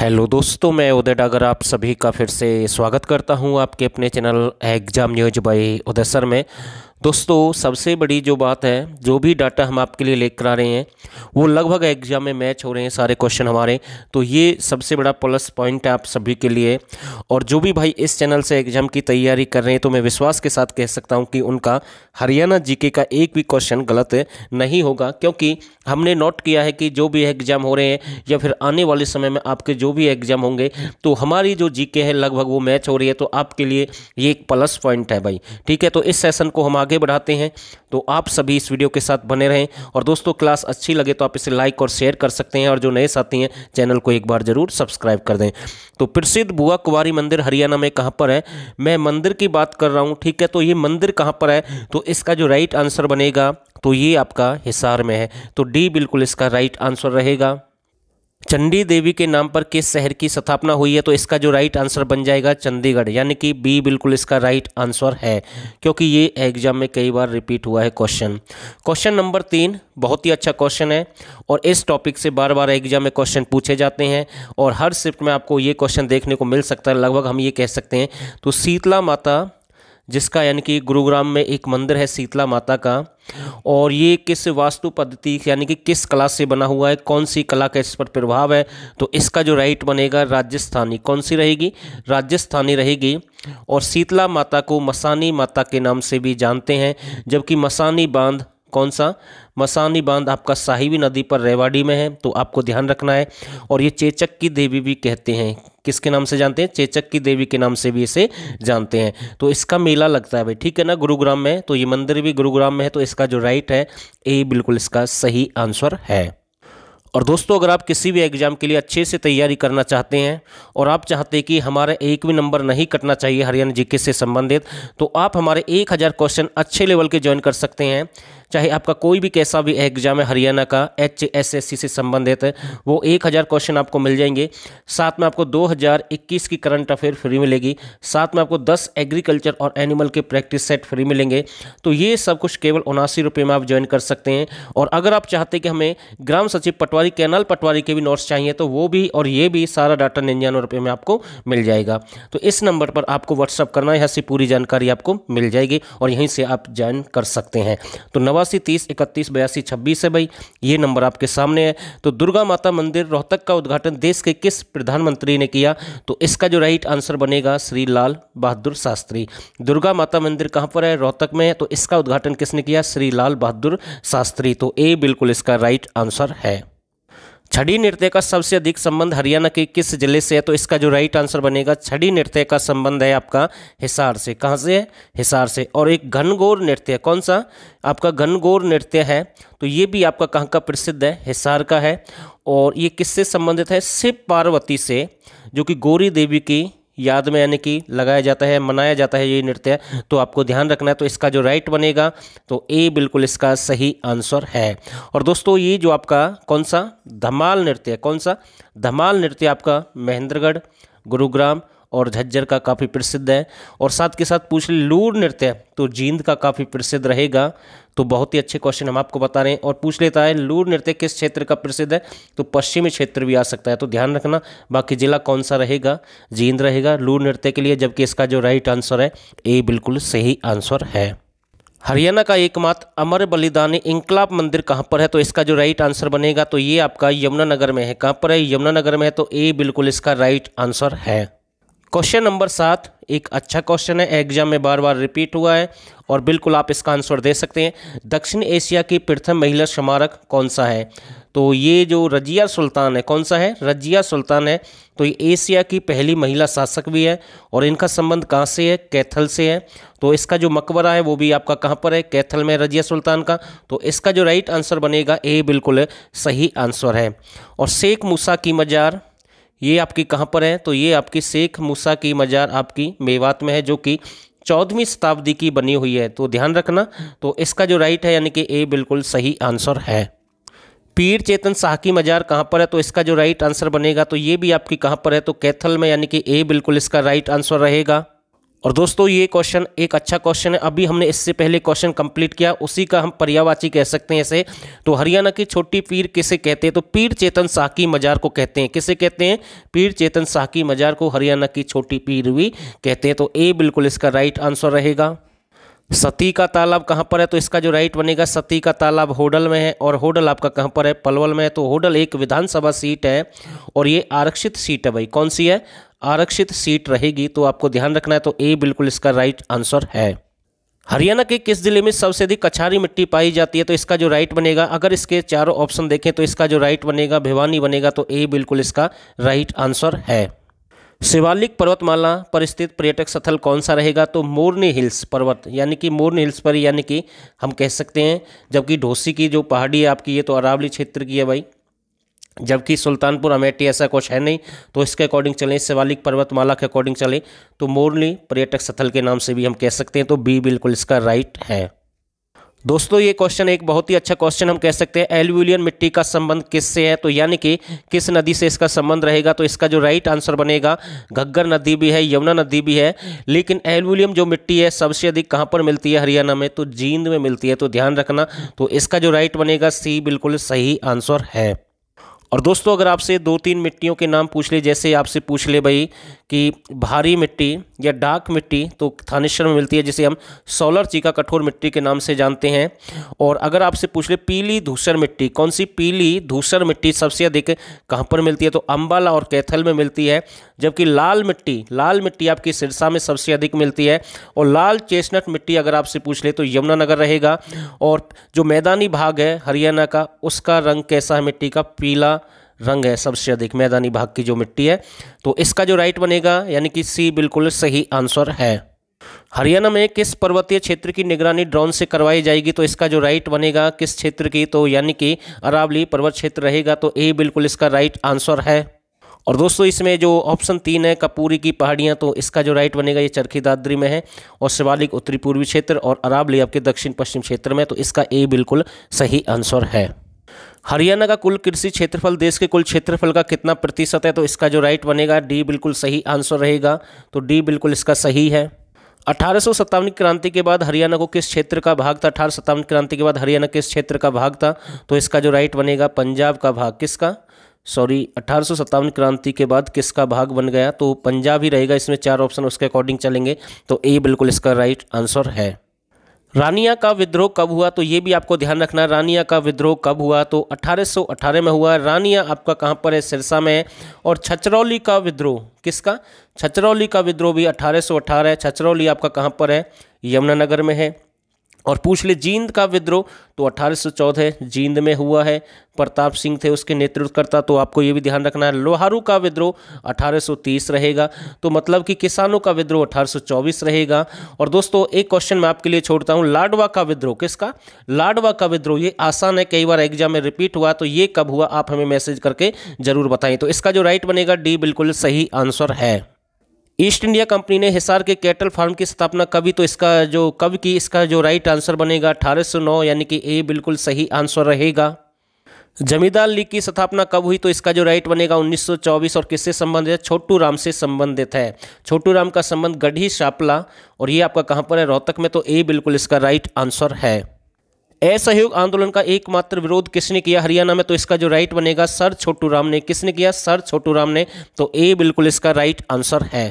hello दोस्तों मैं उदय डागर आप सभी का फिर से स्वागत करता हूं आपके अपने channel exam news by Uday sir में दोस्तों सबसे बड़ी जो बात है जो भी डाटा हम आपके लिए लेकर आ रहे हैं वो लगभग एग्जाम में मैच हो रहे हैं सारे क्वेश्चन हमारे तो ये सबसे बड़ा प्लस पॉइंट है आप सभी के लिए और जो भी भाई इस चैनल से एग्जाम की तैयारी कर रहे हैं तो मैं विश्वास के साथ कह सकता हूँ कि उनका हरियाणा जीके का एक भी क्वेश्चन गलत नहीं होगा क्योंकि हमने नोट किया है कि जो भी एग्जाम हो रहे हैं या फिर आने वाले समय में आपके जो भी एग्जाम होंगे तो हमारी जो जीके है लगभग वो मैच हो रही है तो आपके लिए ये एक प्लस पॉइंट है भाई ठीक है तो इस सेशन को हम आगे बढ़ाते हैं तो आप सभी इस वीडियो के साथ बने रहें और दोस्तों क्लास अच्छी लगे तो आप इसे लाइक और शेयर कर सकते हैं और जो नए साथी हैं चैनल को एक बार ज़रूर सब्सक्राइब कर दें तो प्रसिद्ध बुआ कुमारी मंदिर हरियाणा में कहाँ पर है मैं मंदिर की बात कर रहा हूँ ठीक है तो ये मंदिर कहाँ पर है तो इसका जो राइट आंसर बनेगा तो ये आपका हिसार में है तो डी बिल्कुल इसका राइट आंसर रहेगा चंडी देवी के नाम पर किस शहर की स्थापना हुई है तो इसका जो राइट आंसर बन जाएगा चंडीगढ़ यानी कि बी बिल्कुल इसका राइट आंसर है क्योंकि ये एग्जाम में कई बार रिपीट हुआ है क्वेश्चन क्वेश्चन नंबर तीन बहुत ही अच्छा क्वेश्चन है और इस टॉपिक से बार बार एग्जाम में क्वेश्चन पूछे जाते हैं और हर शिफ्ट में आपको ये क्वेश्चन देखने को मिल सकता है लगभग हम ये कह सकते हैं तो शीतला माता जिसका यानी कि गुरुग्राम में एक मंदिर है शीतला माता का और ये किस वास्तु पद्धति यानी कि किस कला से बना हुआ है कौन सी कला का इस पर प्रभाव है तो इसका जो राइट बनेगा राजस्थानी कौन सी रहेगी राजस्थानी रहेगी और शीतला माता को मसानी माता के नाम से भी जानते हैं जबकि मसानी बांध कौन सा मसानी बांध आपका साहिबी नदी पर रेवाड़ी में है तो आपको ध्यान रखना है और ये चेचक की देवी भी कहते हैं किसके नाम से जानते हैं चेचक की देवी के नाम से भी इसे जानते हैं तो इसका मेला लगता है भाई ठीक है ना गुरुग्राम में तो ये मंदिर भी गुरुग्राम में है तो इसका जो राइट है ए बिल्कुल इसका सही आंसर है और दोस्तों अगर आप किसी भी एग्ज़ाम के लिए अच्छे से तैयारी करना चाहते हैं और आप चाहते हैं कि हमारे एक भी नंबर नहीं कटना चाहिए हरियाणा जीके से संबंधित तो आप हमारे 1000 क्वेश्चन अच्छे लेवल के ज्वाइन कर सकते हैं चाहे आपका कोई भी कैसा भी एग्जाम है हरियाणा का एच एस एस सी से संबंधित वो एक हज़ार क्वेश्चन आपको मिल जाएंगे साथ में आपको दो हज़ार इक्कीस की करंट अफेयर फ्री मिलेगी साथ में आपको दस एग्रीकल्चर और एनिमल के प्रैक्टिस सेट फ्री मिलेंगे तो ये सब कुछ केवल उनासी रुपये में आप ज्वाइन कर सकते हैं और अगर आप चाहते हैं कि हमें ग्राम सचिव पटवारी कैनल पटवारी के भी नोट्स चाहिए तो वो भी और ये भी सारा डाटा निन्यानवे रुपये में आपको मिल जाएगा तो इस नंबर पर आपको व्हाट्सअप करना है यहाँ से पूरी जानकारी आपको मिल जाएगी और यहीं से आप ज्वाइन कर सकते हैं तो नवा नवासी तीस इकतीस बयासी छब्बीस है भाई ये नंबर आपके सामने है तो दुर्गा माता मंदिर रोहतक का उद्घाटन देश के किस प्रधानमंत्री ने किया तो इसका जो राइट आंसर बनेगा श्री लाल बहादुर शास्त्री दुर्गा माता मंदिर कहाँ पर है रोहतक में तो इसका उद्घाटन किसने किया श्री लाल बहादुर शास्त्री तो ए बिल्कुल इसका राइट आंसर है छड़ी नृत्य का सबसे अधिक संबंध हरियाणा के किस जिले से है तो इसका जो राइट आंसर बनेगा छड़ी नृत्य का संबंध है आपका हिसार से कहाँ से है हिसार से और एक घनगोर नृत्य कौन सा आपका घनगोर नृत्य है तो ये भी आपका कहाँ का प्रसिद्ध है हिसार का है और ये किससे संबंधित है शिव पार्वती से जो कि गौरी देवी की याद में यानी कि लगाया जाता है मनाया जाता है ये नृत्य तो आपको ध्यान रखना है तो इसका जो राइट बनेगा तो ए बिल्कुल इसका सही आंसर है और दोस्तों ये जो आपका कौन सा धमाल नृत्य कौन सा धमाल नृत्य आपका महेंद्रगढ़ गुरुग्राम और झज्जर का काफ़ी प्रसिद्ध है और साथ के साथ पूछ ले लूर नृत्य तो जींद का काफ़ी प्रसिद्ध रहेगा तो बहुत ही अच्छे क्वेश्चन हम आपको बता रहे हैं और पूछ लेता है लूर नृत्य किस क्षेत्र का प्रसिद्ध है तो पश्चिमी क्षेत्र भी आ सकता है तो ध्यान रखना बाकी जिला कौन सा रहेगा जींद रहेगा लूर नृत्य के लिए जबकि इसका जो राइट आंसर है ए बिल्कुल सही आंसर है हरियाणा का एकमात्र अमर बलिदानी इंकलाब मंदिर कहाँ पर है तो इसका जो राइट आंसर बनेगा तो ये आपका यमुनानगर में है कहाँ पर है यमुनानगर में है तो ए बिल्कुल इसका राइट आंसर है क्वेश्चन नंबर सात एक अच्छा क्वेश्चन है एग्जाम में बार बार रिपीट हुआ है और बिल्कुल आप इसका आंसर दे सकते हैं दक्षिण एशिया की प्रथम महिला स्मारक कौन सा है तो ये जो रजिया सुल्तान है कौन सा है रजिया सुल्तान है तो ये एशिया की पहली महिला शासक भी है और इनका संबंध कहाँ से है कैथल से है तो इसका जो मकबरा है वो भी आपका कहाँ पर है कैथल में रजिया सुल्तान का तो इसका जो राइट आंसर बनेगा ए बिल्कुल सही आंसर है और शेख मूसा की मजार ये आपकी कहाँ पर है तो ये आपकी शेख मूसा की मज़ार आपकी मेवात में है जो कि चौदहवीं शताब्दी की बनी हुई है तो ध्यान रखना तो इसका जो राइट है यानी कि ए बिल्कुल सही आंसर है पीर चेतन शाह की मज़ार कहाँ पर है तो इसका जो राइट आंसर बनेगा तो ये भी आपकी कहाँ पर है तो कैथल में यानी कि ए बिल्कुल इसका राइट आंसर रहेगा और दोस्तों ये क्वेश्चन एक अच्छा क्वेश्चन है अभी हमने इससे पहले क्वेश्चन कंप्लीट किया उसी का हम पर्यावाची कह सकते हैं इसे तो हरियाणा की छोटी पीर किसे कहते हैं तो पीर चेतन शाह की मजार को कहते हैं किसे कहते हैं पीर चेतन शाह की मजार को हरियाणा की छोटी पीर भी कहते हैं तो ए बिल्कुल इसका राइट आंसर रहेगा सती का तालाब कहाँ पर है तो इसका जो राइट बनेगा सती का तालाब होडल में है और होडल आपका कहाँ पर है पलवल में है तो होडल एक विधानसभा सीट है और ये आरक्षित सीट है भाई कौन सी है आरक्षित सीट रहेगी तो आपको ध्यान रखना है तो ए बिल्कुल इसका राइट आंसर है हरियाणा के किस जिले में सबसे अधिक कछारी मिट्टी पाई जाती है तो इसका जो राइट बनेगा अगर इसके चारों ऑप्शन देखें तो इसका जो राइट बनेगा भिवानी बनेगा तो ए बिल्कुल इसका राइट आंसर है शिवालिक पर्वतमाला पर स्थित पर्यटक स्थल कौन सा रहेगा तो मोरनी हिल्स पर्वत यानी कि मोरनी हिल्स पर यानी कि हम कह सकते हैं जबकि ढोसी की जो पहाड़ी है आपकी ये तो अरावली क्षेत्र की है भाई जबकि सुल्तानपुर अमेठी ऐसा कुछ है नहीं तो इसके अकॉर्डिंग चलें शिवालिक पर्वतमाला के अकॉर्डिंग चलें तो मोरली पर्यटक स्थल के नाम से भी हम कह सकते हैं तो बी बिल्कुल इसका राइट है दोस्तों ये क्वेश्चन एक बहुत ही अच्छा क्वेश्चन हम कह सकते हैं एल्यूलियन मिट्टी का संबंध किससे है तो यानी कि किस नदी से इसका संबंध रहेगा तो इसका जो राइट आंसर बनेगा घग्गर नदी भी है यमुना नदी भी है लेकिन एल्यूलियम जो मिट्टी है सबसे अधिक कहाँ पर मिलती है हरियाणा में तो जींद में मिलती है तो ध्यान रखना तो इसका जो राइट बनेगा सी बिल्कुल सही आंसर है और दोस्तों अगर आपसे दो तीन मिट्टियों के नाम पूछ ले जैसे आपसे पूछ ले भाई कि भारी मिट्टी या डार्क मिट्टी तो थानेश्वर में मिलती है जिसे हम सोलर चीका कठोर मिट्टी के नाम से जानते हैं और अगर आपसे पूछ ले पीली धूसर मिट्टी कौन सी पीली धूसर मिट्टी सबसे अधिक कहाँ पर मिलती है तो अम्बाला और कैथल में मिलती है जबकि लाल मिट्टी लाल मिट्टी आपकी सिरसा में सबसे अधिक मिलती है और लाल चेस्टनट मिट्टी अगर आपसे पूछ ले तो यमुनानगर रहेगा और जो मैदानी भाग है हरियाणा का उसका रंग कैसा है मिट्टी का पीला रंग है सबसे अधिक मैदानी भाग की जो मिट्टी है तो इसका जो राइट बनेगा यानी कि सी बिल्कुल सही आंसर है हरियाणा में किस पर्वतीय क्षेत्र की निगरानी ड्रोन से करवाई जाएगी तो इसका जो राइट बनेगा किस क्षेत्र की तो यानी कि अरावली पर्वत क्षेत्र रहेगा तो ए बिल्कुल इसका राइट आंसर है और दोस्तों इसमें जो ऑप्शन तीन है कपूरी की पहाड़ियाँ तो इसका जो राइट बनेगा ये चरखी दादरी में है और शिवालिक उत्तरी पूर्वी क्षेत्र और अरावली आपके दक्षिण पश्चिम क्षेत्र में तो इसका ए बिल्कुल सही आंसर है हरियाणा का कुल कृषि क्षेत्रफल देश के कुल क्षेत्रफल का कितना प्रतिशत है तो इसका जो राइट बनेगा डी बिल्कुल सही आंसर रहेगा तो डी बिल्कुल इसका सही है अठारह सत्तावन क्रांति के बाद हरियाणा को किस क्षेत्र का भाग था अठारह सत्तावन क्रांति के बाद हरियाणा किस क्षेत्र का भाग था तो इसका जो राइट बनेगा पंजाब का भाग किसका सॉरी अठारह क्रांति के बाद किसका भाग बन गया तो पंजाब ही रहेगा इसमें चार ऑप्शन उसके अकॉर्डिंग चलेंगे तो ए बिल्कुल इसका राइट आंसर है रानिया का विद्रोह कब हुआ तो ये भी आपको ध्यान रखना है रानिया का विद्रोह कब हुआ तो 1818 में हुआ रानिया आपका कहाँ पर है सिरसा में है और छचरौली का विद्रोह किसका छचरौली का विद्रोह भी 1818 है छचरौली आपका कहाँ पर है यमुनानगर में है और पूछ ले जींद का विद्रोह तो अठारह जींद में हुआ है प्रताप सिंह थे उसके नेतृत्वकर्ता तो आपको ये भी ध्यान रखना है लोहारू का विद्रोह 1830 रहेगा तो मतलब कि किसानों का विद्रोह 1824 रहेगा और दोस्तों एक क्वेश्चन मैं आपके लिए छोड़ता हूँ लाडवा का विद्रोह किसका लाडवा का विद्रोह ये आसान है कई बार एग्जाम में रिपीट हुआ तो ये कब हुआ आप हमें मैसेज करके ज़रूर बताएं तो इसका जो राइट बनेगा डी बिल्कुल सही आंसर है ईस्ट इंडिया कंपनी ने हिसार के कैटल फार्म की स्थापना कभी तो इसका जो कब की इसका जो राइट आंसर बनेगा अठारह सौ नौ यानी कि ए बिल्कुल सही आंसर रहेगा जमींदार लीग की स्थापना कब हुई तो इसका जो राइट बनेगा 1924 और किससे संबंधित है छोटू राम से संबंधित है छोटू राम का संबंध गढ़ी शापला और ये आपका कहाँ पर है रोहतक में तो ए बिल्कुल इसका राइट आंसर है असहयोग आंदोलन का एकमात्र विरोध किसने किया हरियाणा में तो इसका जो राइट बनेगा सर छोटू राम ने किसने किया सर छोटू राम ने तो ए बिल्कुल इसका राइट आंसर है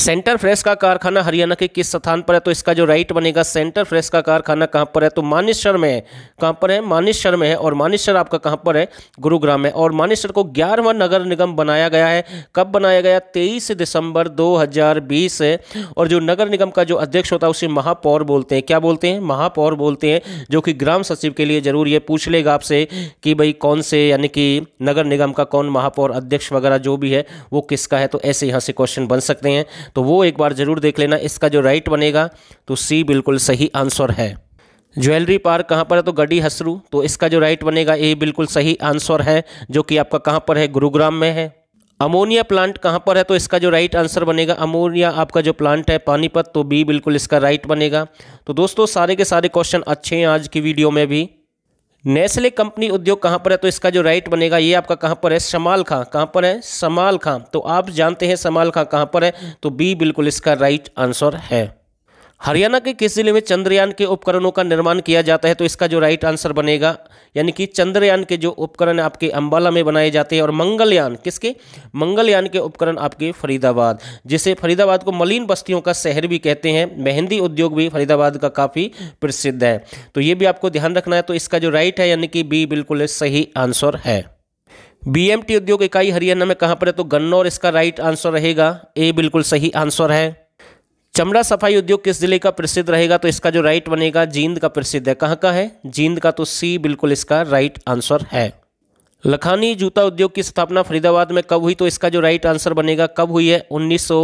सेंटर फ्रेश का कारखाना हरियाणा के किस स्थान पर है तो इसका जो राइट बनेगा सेंटर फ्रेश का कारखाना कहाँ पर है तो मानेसर में है कहाँ पर है मानेसर में है और मानेसर आपका कहाँ पर है गुरुग्राम है और मानेसर को ग्यारहवा नगर निगम बनाया गया है कब बनाया गया तेईस दिसंबर 2020 है और जो नगर निगम का जो अध्यक्ष होता है उसे महापौर बोलते हैं क्या बोलते हैं महापौर बोलते हैं जो कि ग्राम सचिव के लिए जरूर ये पूछ लेगा आपसे कि भाई कौन से यानी कि नगर निगम का कौन महापौर अध्यक्ष वगैरह जो भी है वो किसका है तो ऐसे यहाँ से क्वेश्चन बन सकते हैं तो वो एक बार ज़रूर देख लेना इसका जो राइट बनेगा तो सी बिल्कुल सही आंसर है ज्वेलरी पार्क कहाँ पर है तो गड्डी हसरू तो इसका जो राइट बनेगा ए बिल्कुल सही आंसर है जो कि आपका कहाँ पर है गुरुग्राम में है अमोनिया प्लांट कहाँ पर है तो इसका जो राइट आंसर बनेगा अमोनिया आपका जो प्लांट है पानीपत तो बी बिल्कुल इसका राइट बनेगा तो दोस्तों सारे के सारे क्वेश्चन अच्छे हैं आज की वीडियो में भी नेस्ले कंपनी उद्योग कहाँ पर है तो इसका जो राइट बनेगा ये आपका कहाँ पर है समाल खां कहाँ पर है समाल खां तो आप जानते हैं समाल खां कहाँ पर है तो बी बिल्कुल इसका राइट आंसर है हरियाणा के किस जिले में चंद्रयान के उपकरणों का निर्माण किया जाता है तो इसका जो राइट आंसर बनेगा यानी कि चंद्रयान के जो उपकरण आपके अंबाला में बनाए जाते हैं और मंगलयान किसके मंगलयान के उपकरण आपके फरीदाबाद जिसे फरीदाबाद को मलिन बस्तियों का शहर भी कहते हैं मेहंदी उद्योग भी फरीदाबाद का काफ़ी प्रसिद्ध है तो ये भी आपको ध्यान रखना है तो इसका जो राइट है यानी कि बी बिल्कुल सही आंसर है बीएमटी उद्योग इकाई हरियाणा में कहाँ पर है तो गन्नौर इसका राइट आंसर रहेगा ए बिल्कुल सही आंसर है चमड़ा सफाई उद्योग किस जिले का प्रसिद्ध रहेगा तो इसका जो राइट बनेगा जींद का प्रसिद्ध है कहाँ का है जींद का तो सी बिल्कुल इसका राइट आंसर है लखानी जूता उद्योग की स्थापना फरीदाबाद में कब हुई तो इसका जो राइट आंसर बनेगा कब हुई है उन्नीस सौ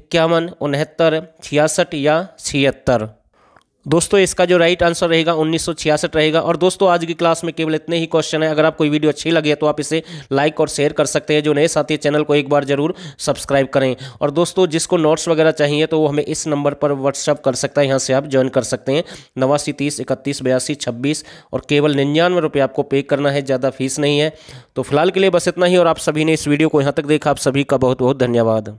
इक्यावन उनहत्तर छियासठ या छिहत्तर दोस्तों इसका जो राइट आंसर रहेगा उन्नीस रहेगा और दोस्तों आज की क्लास में केवल इतने ही क्वेश्चन है अगर आपको वीडियो अच्छी लगी तो आप इसे लाइक और शेयर कर सकते हैं जो नए साथी चैनल को एक बार जरूर सब्सक्राइब करें और दोस्तों जिसको नोट्स वगैरह चाहिए तो वो हमें इस नंबर पर व्हाट्सअप कर सकता है यहाँ से आप ज्वाइन कर सकते हैं नवासी तीस इकतीस बयासी छब्बीस और केवल निन्यानवे रुपये आपको पे करना है ज़्यादा फीस नहीं है तो फिलहाल के लिए बस इतना ही और आप सभी ने इस वीडियो को यहाँ तक देखा आप सभी का बहुत बहुत धन्यवाद